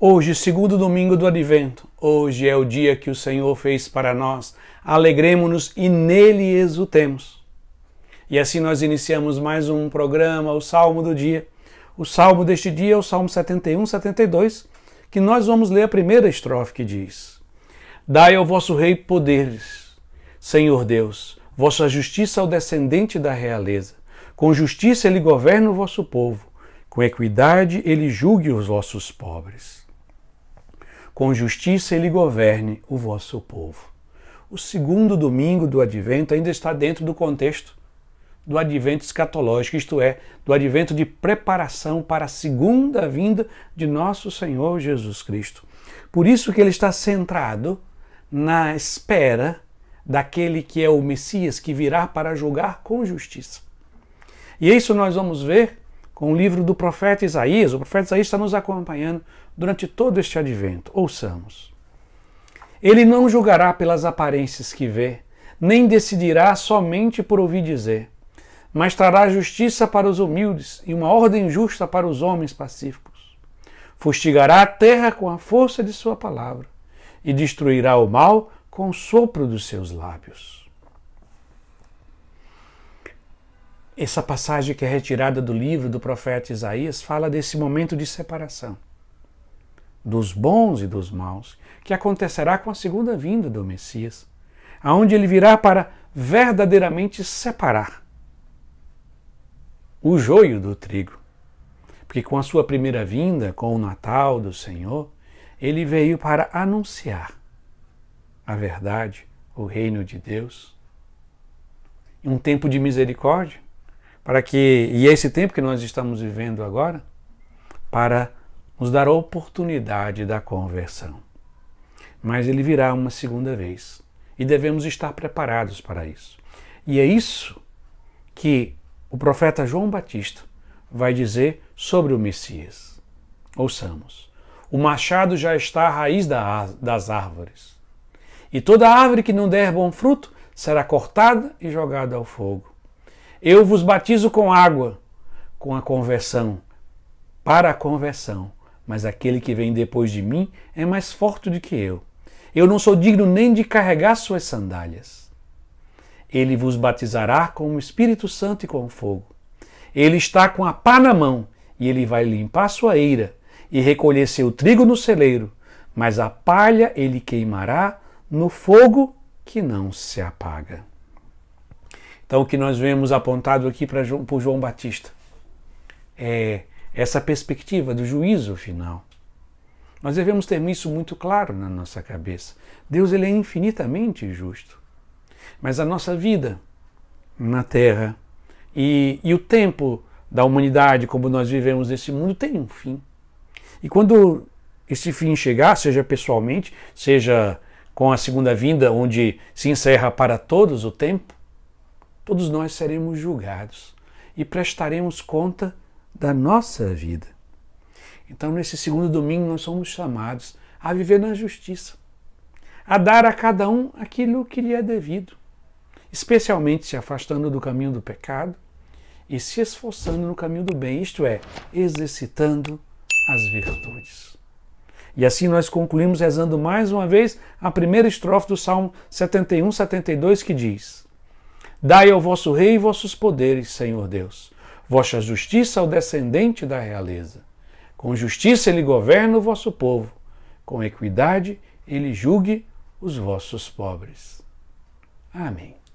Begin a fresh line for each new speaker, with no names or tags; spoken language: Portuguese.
Hoje, segundo domingo do Advento, hoje é o dia que o Senhor fez para nós. Alegremos-nos e nele exultemos. E assim nós iniciamos mais um programa, o Salmo do Dia. O salmo deste dia é o Salmo 71, 72, que nós vamos ler a primeira estrofe que diz: Dai ao vosso rei poderes, Senhor Deus, vossa justiça ao descendente da realeza. Com justiça ele governa o vosso povo, com equidade ele julgue os vossos pobres com justiça ele governe o vosso povo. O segundo domingo do advento ainda está dentro do contexto do advento escatológico, isto é, do advento de preparação para a segunda vinda de nosso Senhor Jesus Cristo. Por isso que ele está centrado na espera daquele que é o Messias que virá para julgar com justiça. E isso nós vamos ver com o livro do profeta Isaías. O profeta Isaías está nos acompanhando durante todo este advento. Ouçamos. Ele não julgará pelas aparências que vê, nem decidirá somente por ouvir dizer, mas trará justiça para os humildes e uma ordem justa para os homens pacíficos. Fustigará a terra com a força de sua palavra e destruirá o mal com o sopro dos seus lábios. Essa passagem que é retirada do livro do profeta Isaías fala desse momento de separação dos bons e dos maus, que acontecerá com a segunda vinda do Messias, aonde ele virá para verdadeiramente separar o joio do trigo. Porque com a sua primeira vinda, com o Natal do Senhor, ele veio para anunciar a verdade, o reino de Deus. Um tempo de misericórdia, para que e é esse tempo que nós estamos vivendo agora para nos dar a oportunidade da conversão. Mas ele virá uma segunda vez e devemos estar preparados para isso. E é isso que o profeta João Batista vai dizer sobre o Messias. Ouçamos: O machado já está à raiz das árvores, e toda árvore que não der bom fruto será cortada e jogada ao fogo. Eu vos batizo com água, com a conversão, para a conversão, mas aquele que vem depois de mim é mais forte do que eu. Eu não sou digno nem de carregar suas sandálias. Ele vos batizará com o Espírito Santo e com o fogo. Ele está com a pá na mão e ele vai limpar sua eira e recolher seu trigo no celeiro, mas a palha ele queimará no fogo que não se apaga. Então, o que nós vemos apontado aqui para João, por João Batista é essa perspectiva do juízo final. Nós devemos ter isso muito claro na nossa cabeça. Deus ele é infinitamente justo. Mas a nossa vida na Terra e, e o tempo da humanidade como nós vivemos nesse mundo tem um fim. E quando esse fim chegar, seja pessoalmente, seja com a segunda vinda, onde se encerra para todos o tempo, todos nós seremos julgados e prestaremos conta da nossa vida. Então, nesse segundo domingo, nós somos chamados a viver na justiça, a dar a cada um aquilo que lhe é devido, especialmente se afastando do caminho do pecado e se esforçando no caminho do bem, isto é, exercitando as virtudes. E assim nós concluímos rezando mais uma vez a primeira estrofe do Salmo 71, 72, que diz: Dai ao vosso rei vossos poderes, Senhor Deus. Vossa justiça ao descendente da realeza. Com justiça ele governa o vosso povo. Com equidade ele julgue os vossos pobres. Amém.